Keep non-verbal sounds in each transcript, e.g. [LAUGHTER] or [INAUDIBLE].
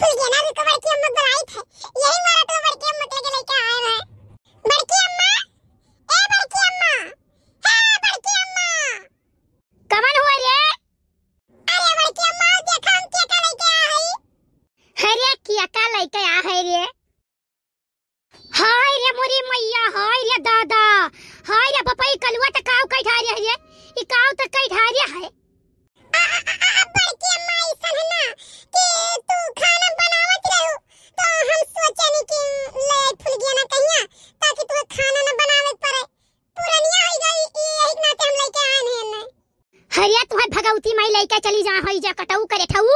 फुलगेना recover की अम्मा बुलाई थे यही मारा तो बड़की अम्मा के लेके आए हैं बड़की अम्मा ए बड़की अम्मा हां बड़की अम्मा कमन हुआ रे अरे बड़की अम्मा देखो हम क्या का लेके आए हैं हरे किया का लेके आ है रे हाय रे मोरी मैया हाय रे दादा हाय रे पपई कलवा टकाव तो कई ढारे है ये काव तक तो कई ढारे है बड़की अम्मा ऐसा है ना लेके चली जा हई हाँ, जा कटऊ करे ठऊ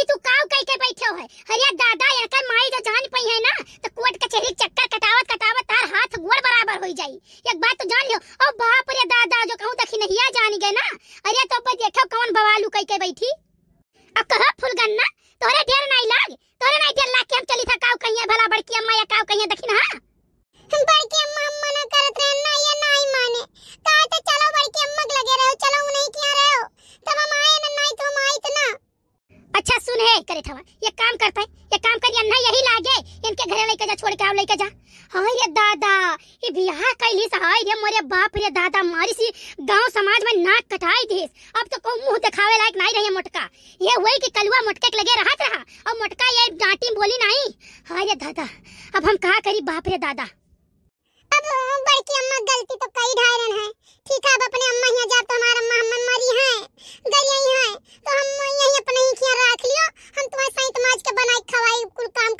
ई तू काऊ कह के बैठे है अरे दादा यार यका माई जो जान पई है ना तो कोट कोर्ट चेहरे चक्कर कटावत कटावत तार हाथ गोड़ बराबर हो जाई एक बात तो जान लियो ओ बाप रे दादा जो कहूं तखी नहिया जान गए ना अरे तो देखो कौन बवालू कह के बैठी अब कह फुलगन्ना तोरे ढेर नहीं लाग काम लेके जा हाय रे दादा ये बियाह कैली हाय रे मोरे बाप रे दादा मारी सी गांव समाज में नाक कटाई देस अब तो को मुंह दिखावे लायक नहीं रहे मटका ये वही कि कलुआ मटके के लगे रहत रहा और मटका ये डांटी बोली नहीं हाय रे दादा अब हम का करी बाप रे दादा अब बड़की अम्मा गलती तो कई ढाई रन है ठीक है अब अपने अम्मा यहां जा तो हमारा अम्मा हम मरी है गई यही है तो हम यही अपने ही रख लियो हम तुम्हारे साईं तमाज के बनाई खवाई कुल काम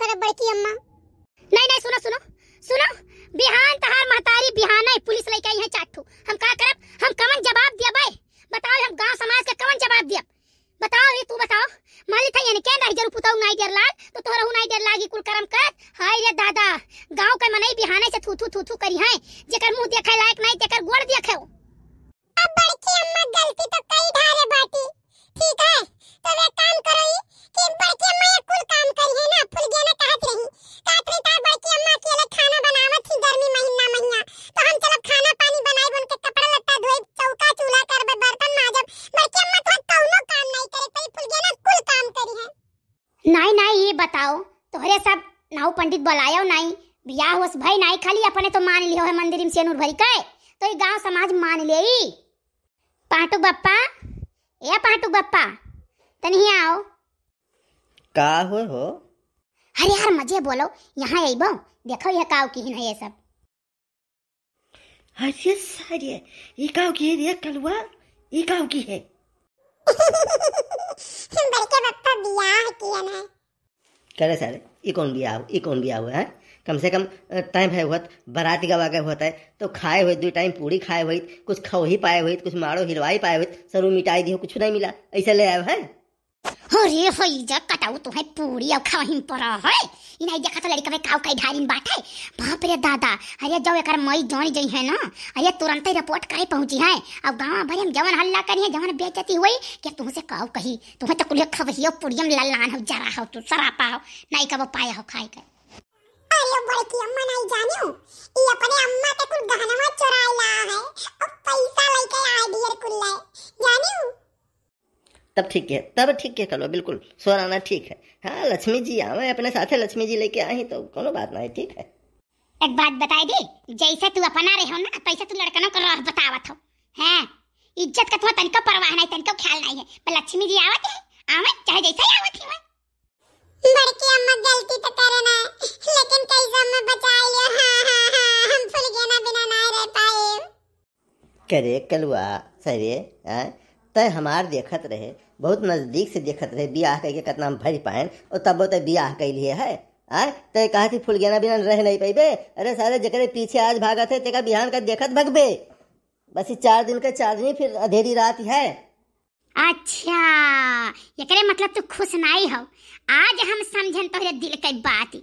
बिल्कुल करम कर हाय रे दादा गांव के मनई बिहाने से थू थू थू थू करी है जेकर मुंह देखे लायक नहीं तेकर गोड़ देखे हो अब बड़की अम्मा गलती तो कई धारे बाटी ठीक है तो वे काम करई कि बड़की अम्मा नाउ पंडित बुलायो नहीं बियाह होस भाई नहीं खाली अपने तो मान लियो है मंदिर में सेनूर भरी के तो ये गांव समाज मान ले पाटू बप्पा ए पाटू बप्पा तनी आओ का हो हो अरे यार मजे बोलो यहाँ आईबो देखो ये काव की है ये सब अरे सारे ये काव की है ये कलवा ये काव की है [LAUGHS] बड़े के बप्पा बियाह किया ना करे सारे इकोन बिया इकोन बिया हुआ है कम से कम टाइम है वह बारात गवा के होता है तो खाए हुए दो टाइम पूरी खाए हुई कुछ खो ही पाए हुई कुछ मारो हिलवाई पाए हुई सरू मिटाई दी हो कुछ नहीं मिला ऐसे ले आए है अरे होई जा कटाऊ तो है पूरी अब खाहिम पर है इन आई देखा तो लड़का में काव काई ढारिन बात है बाप रे दादा अरे जाओ एकर मई जान जई है ना अरे तुरंत ही रिपोर्ट करे पहुंची है अब गांव भर में जवन हल्ला करिए जवन बेचती हुई कि तुमसे से कही तुम्हें तो कुल खबहियो पुड़ियम लल्लान हो जा रहा हो तू सरापा हो नहीं कब पाया हो खाई कर तब ठीक है तब ठीक है कलो बिल्कुल स्वर आना ठीक है हाँ लक्ष्मी जी आवे अपने साथ लक्ष्मी जी लेके आई तो कोनो बात ना है ठीक है एक बात बताई दी जैसे तू अपना रहे हो ना पैसे तू लड़कनों को रह बतावत हो हैं हाँ, इज्जत का तुम्हें तनिको परवाह नहीं तनिको ख्याल नहीं है पर लक्ष्मी जी आवत है आवे चाहे जैसे ही आवत ही बड़की अम्मा गलती तो करे ना लेकिन कई कैसे में बचा लिया हां हां हाँ, हम फुल गए ना बिना ना रह पाए करे कलवा सरे हैं हाँ, तय हमार देखत रहे बहुत नज़दीक से देखत रहे बियाह करके कितना हम भरी पाए और तब तो बियाह कैलिए है आय तो कहा थी गेना बिना रह नहीं पैबे अरे सारे जकरे पीछे आज भागा थे तेका बिहान का देखत भगबे बस ये चार दिन का चार दिन फिर अधेरी रात है अच्छा ये करे मतलब तू खुश नहीं हो आज हम समझन तोहरे दिल की बात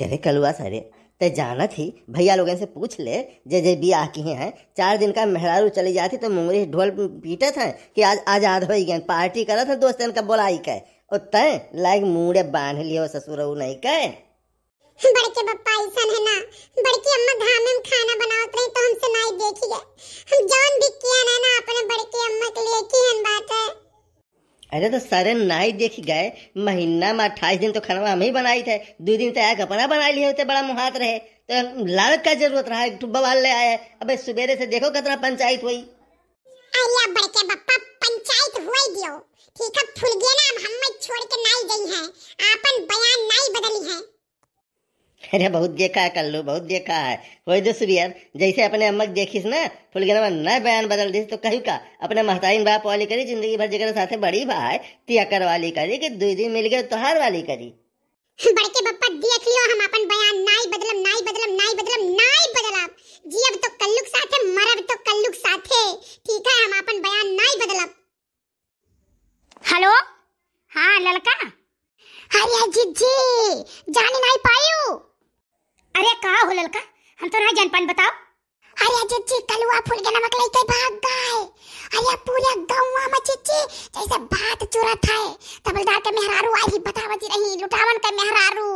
करे कलुआ सारे ते जाना थी भैया लोग से पूछ ले जे जे आ किए हैं चार दिन का मेहरारू चली जाती तो मुंगरी ढोल पीटे थे कि आज आजाद हो गए पार्टी करा था दोस्त का बोलाई कह और तय लाइक मुड़े बांध लियो ससुर नहीं कहे बड़के पापा ऐसा है ना बड़की अम्मा धाम में खाना बनावत रही तो हमसे नहीं देखी है हम जान भी के अरे तो सरे नाई देख गए महीना में अट्ठाईस दिन तो खाना हम ही बनाई थे दो दिन तक तो अपना बना लिए होते बड़ा मुहात रहे तो लाल का जरूरत रहा एक बवाल ले आया अब सवेरे से देखो कितना पंचायत हुई बड़के बप्पा पंचायत हुई दियो ठीक है फुल गया ना हम छोड़ के गई हैं आपन बयान बदली अरे बहुत देखा है कल्लू बहुत देखा है वही दो तो सुबियर जैसे अपने अम्मक देखीस ना फुलगनवा न बयान बदल दी तो कहू का अपने महताइन बाप वाली करी जिंदगी भर जगह साथ बड़ी भाई अकर वाली करी कि दो दिन मिल गए तो हर वाली करी बड़के बप्पा देख लियो हम अपन बयान नाई बदलम नाई बदलम नाई बदलम तो ना जनपन बताओ अरे अजित जी कलुआ फूल के नमक लेके भाग गए अरे पूरे गांव में चिच्ची जैसे भात चुरत है तबलदार के मेहरारू आई बतावती रही लुटावन के मेहरारू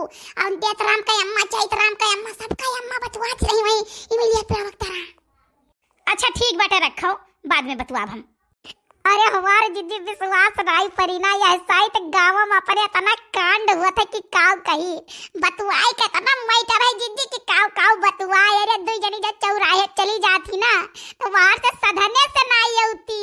और देतराम के अम्मा चैतराम के अम्मा सब के अम्मा बतवाती रही वही इमिलिया प्रवक्ता अच्छा ठीक बटे रखो बाद में बतवाब हम अरे हमार दीदी विश्वास राय परिना या साइट गांव में अपने इतना कांड हुआ था कि काव कही बतुआई के इतना मैटर है दीदी की काव काव बतुआई अरे दो जनी जब चौराहे चली जाती ना तो वहां से सधने से नहीं आती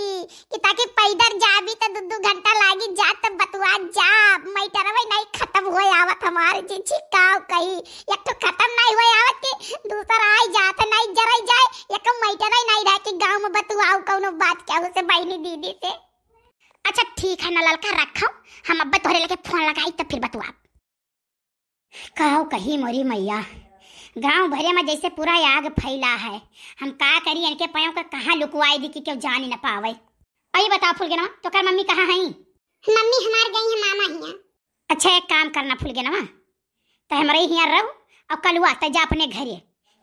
कि ताकि पैदल जाबी तो दो घंटा लागी जात तो बतुआ जा मैटर भाई नहीं खत्म हो आवत हमार दीदी काव कही एक तो खत्म नहीं हो आवत कि दूसरा आई जात नहीं मैटरा ही नहीं रहा कि गांव में बतुआऊ कौनो बात क्या उसे बहनी दीदी से अच्छा ठीक है ना ललका रखो हम अब तोहरे लेके फोन लगाई तो फिर बतुआ कहो कही मोरी मैया गांव भरे में जैसे पूरा आग फैला है हम का करी इनके पयों का कहाँ लुकवाई दी कि क्यों जान ही ना पावे बता बताओ फुलगेनवा तो कर मम्मी कहाँ है मम्मी हमार गई है मामा हिया अच्छा एक काम करना फुलगेनवा तो हमारे हिया रहो और कलुआ हुआ तो जा अपने घरे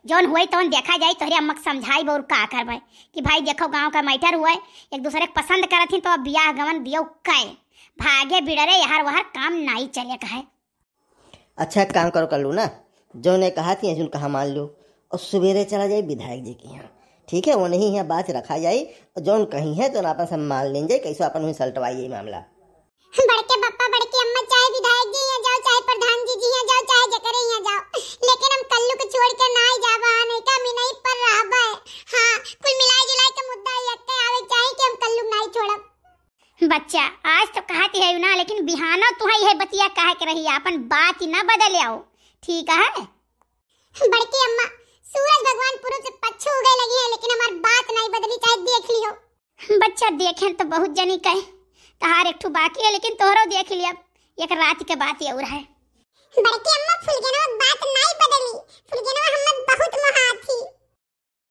जौन हुए तो देखा जाए तोहरे अम्मा समझाई और का कर भाई कि भाई देखो गांव का मैटर हुआ एक दूसरे के पसंद करत तो अब ब्याह गवन दियो कै भागे बिड़रे यार वहाँ काम नहीं चले कहे अच्छा काम करो कर लो ना जो ने कहा थी अर्जुन कहा मान लो और सवेरे चला जाए विधायक जी के यहाँ ठीक है वो नहीं है बात रखा जाए और जौन कहीं है तो अपन सब मान लेंगे कैसे अपन उन्हें सल्टवाइए मामला बड़के पापा बड़के अम्मा चाय विधायक जी यहाँ जाओ चाय प्रधान जी जी यहाँ जाओ चाहे जकरे यहाँ जाओ लेकिन हम कल्लू को छोड़ कर ना ही जावा आने का मैं नहीं पर रहा है हाँ कुल मिलाई जुलाई का मुद्दा ये अक्का आवे चाहे कि हम कल्लू ना ही छोड़ा बच्चा आज तो कहती है ना लेकिन बिहाना तो है बतिया कह के रही अपन बात ही ना बदल आओ ठीक है बड़की अम्मा सूरज भगवान पूर्व से पच्छु गए लगी है लेकिन हमारी बात नहीं बदली चाहे देख लियो बच्चा देखें तो बहुत जनी कहे तहार एक ठू बाकी है लेकिन तोहरो देख लिया एक रात के बात ये रहा है बड़की अम्मा फुलगेनवा बात नहीं बदली फुलगेनवा हम बहुत महा थी